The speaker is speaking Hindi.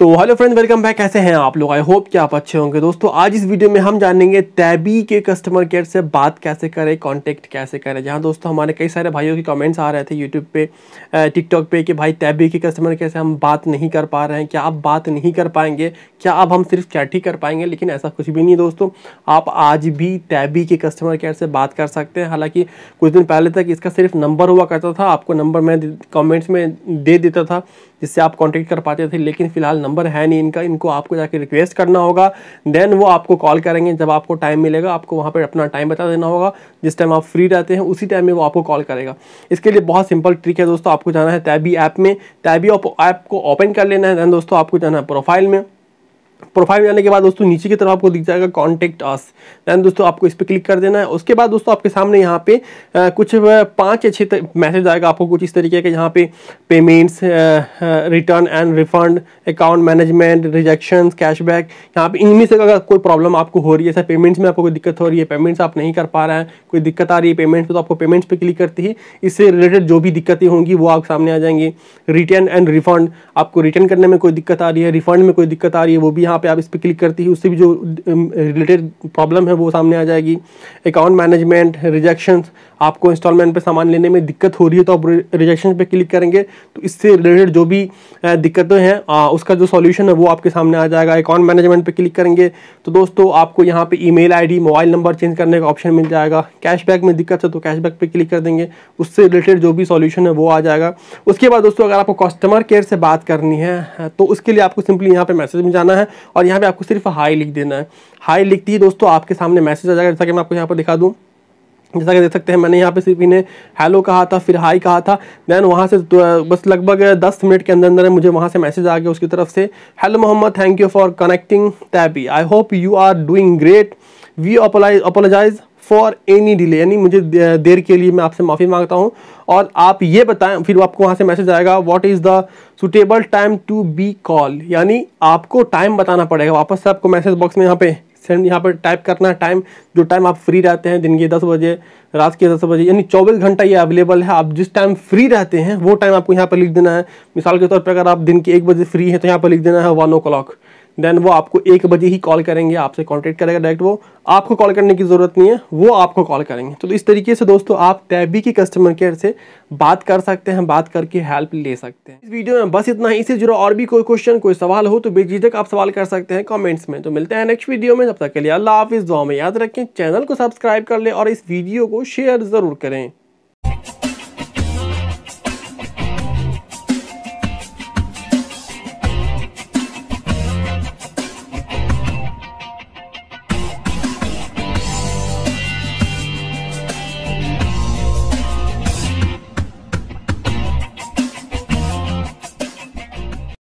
तो हेलो फ्रेंड वेलकम बैक कैसे हैं आप लोग आई होप कि आप अच्छे होंगे दोस्तों आज इस वीडियो में हम जानेंगे तैबी के कस्टमर केयर से बात कैसे करें कांटेक्ट कैसे करें जहां दोस्तों हमारे कई सारे भाइयों के कमेंट्स आ रहे थे यूट्यूब पे टिकटॉक पे कि भाई तैबी के कस्टमर केयर से हम बात नहीं कर पा रहे हैं क्या आप बात नहीं कर पाएंगे क्या अब हम सिर्फ चैट ही कर पाएंगे लेकिन ऐसा कुछ भी नहीं दोस्तों आप आज भी तैबी के कस्टमर केयर से बात कर सकते हैं हालाँकि कुछ दिन पहले तक इसका सिर्फ नंबर हुआ करता था आपको नंबर मैं कॉमेंट्स में दे देता था जिससे आप कॉन्टेक्ट कर पाते थे लेकिन फिलहाल नंबर है नहीं इनका इनको आपको जाके रिक्वेस्ट करना होगा देन वो आपको कॉल करेंगे जब आपको टाइम मिलेगा आपको वहाँ पर अपना टाइम बता देना होगा जिस टाइम आप फ्री रहते हैं उसी टाइम में वो आपको कॉल करेगा इसके लिए बहुत सिंपल ट्रिक है दोस्तों आपको जाना है तैबी ऐप में तैबी ऐप को ओपन कर लेना है देन दोस्तों आपको जाना है प्रोफाइल में प्रोफाइल में जाने के बाद दोस्तों नीचे की तरफ आपको दिख जाएगा कॉन्टेक्ट आस दैन दोस्तों आपको इस पर क्लिक कर देना है उसके बाद दोस्तों आपके सामने यहाँ पे आ, कुछ पांच या छः मैसेज आएगा आपको कुछ इस तरीके के यहाँ पे payments return and refund account management rejection cashback यहाँ पे इनमें से अगर कोई प्रॉब्लम आपको हो रही है सर पेमेंट्स में आपको कोई दिक्कत हो रही है पेमेंट्स आप नहीं कर पा रहे हैं कोई दिक्कत आ रही है पेमेंट्स तो आपको पेमेंट्स पर क्लिक करती है इससे रिलेटेड जो भी दिक्कतें होंगी वो आप सामने आ जाएंगी रिटर्न एंड रिफंड आपको रिटर्न करने में कोई दिक्कत आ रही है रिफंड में कोई दिक्कत आ रही है वो भी यहाँ पे आप इस पर क्लिक करती है उससे भी जो रिलेटेड प्रॉब्लम है वो सामने आ जाएगी अकाउंट मैनेजमेंट रिजेक्शन आपको इंस्टॉलमेंट पे सामान लेने में दिक्कत हो रही है तो आप रिजेक्शन पे क्लिक करेंगे तो इससे रिलेटेड जो भी दिक्कतें हैं उसका जो सॉल्यूशन है वो आपके सामने आ जाएगा अकाउंट मैनेजमेंट पे क्लिक करेंगे तो दोस्तों आपको यहाँ पे email ID mobile number change करने का ऑप्शन मिल जाएगा कैशबैक में दिक्कत है तो कैशबैक पर क्लिक कर देंगे उससे रिलेटेड जो भी सोल्यूशन है वो आ जाएगा उसके बाद दोस्तों अगर आपको कस्टमर केयर से बात करनी है तो उसके लिए आपको सिंपली यहाँ पर मैसेज में जाना है और यहाँ पे आपको सिर्फ हाई लिख देना है हाई लिखती है दोस्तों आपके सामने मैसेज आ जाएगा जैसा कि मैं आपको यहाँ पर दिखा दूँ जैसा कि देख सकते हैं मैंने यहाँ पे सिर्फ इन्हें हेलो कहा था फिर हाई कहा था देन वहाँ से तो बस लगभग दस मिनट के अंदर अंदर मुझे वहाँ से मैसेज आ गया उसकी तरफ से hello Mohammad thank you for connecting टैपी I hope you are doing great we apologise apologise for any delay यानी मुझे देर के लिए मैं आपसे माफ़ी मांगता हूँ और आप ये बताएं फिर आपको वहाँ से मैसेज आएगा what is the suitable time to be call यानी आपको टाइम बताना पड़ेगा वापस से आपको मैसेज बॉक्स में यहाँ पे सेंड यहाँ पर टाइप करना है टाइम जो टाइम आप फ्री रहते हैं दिन के दस बजे रात के दस बजे यानी चौबीस घंटा ये अवेलेबल है आप जिस टाइम फ्री रहते हैं वो टाइम आपको यहाँ पर लिख देना है मिसाल के तौर पर अगर आप दिन के एक बजे फ्री हैं तो यहाँ पर लिख देना है वन ओ क्लॉक देन वो आपको एक बजे ही कॉल करेंगे आपसे कॉन्टेक्ट करेगा डायरेक्ट वो आपको कॉल करने की ज़रूरत नहीं है वो आपको कॉल करेंगे तो इस तरीके से दोस्तों आप तैबी के कस्टमर केयर से बात कर सकते हैं बात करके हेल्प ले सकते हैं इस वीडियो में बस इतना ही इससे जुड़ा और भी कोई क्वेश्चन कोई सवाल हो तो बेझिझक आप सवाल कर सकते हैं कॉमेंट्स में तो मिलते हैं नेक्स्ट वीडियो में जब तक के लिए अल्लाह हाफिज़ दुआ में याद रखें चैनल को सब्सक्राइब कर लें और इस वीडियो को शेयर ज़रूर करें